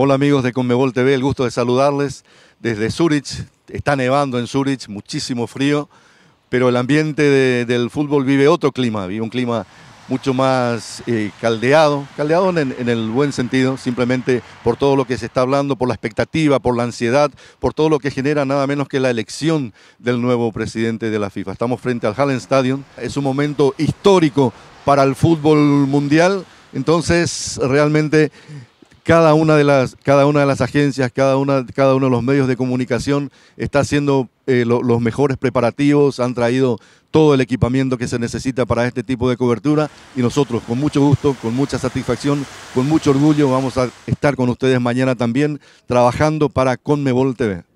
Hola amigos de Conmebol TV, el gusto de saludarles desde Zurich. Está nevando en Zurich, muchísimo frío, pero el ambiente del fútbol vive otro clima, vive un clima mucho más eh, caldeado, caldeado en, el buen sentido, simplemente por todo lo que se está hablando, por la expectativa, por la ansiedad, por todo lo que genera nada menos que la elección del nuevo presidente de la FIFA. Estamos frente al Hallen Stadium, es un momento histórico para el fútbol mundial, entonces realmente cada una de las, cada una de las agencias, cada, una, cada uno de los medios de comunicación está haciendo eh, los mejores preparativos, han traído todo el equipamiento que se necesita para este tipo de cobertura y nosotros con mucho gusto, con mucha satisfacción, con mucho orgullo vamos a estar con ustedes mañana también trabajando para Conmebol TV.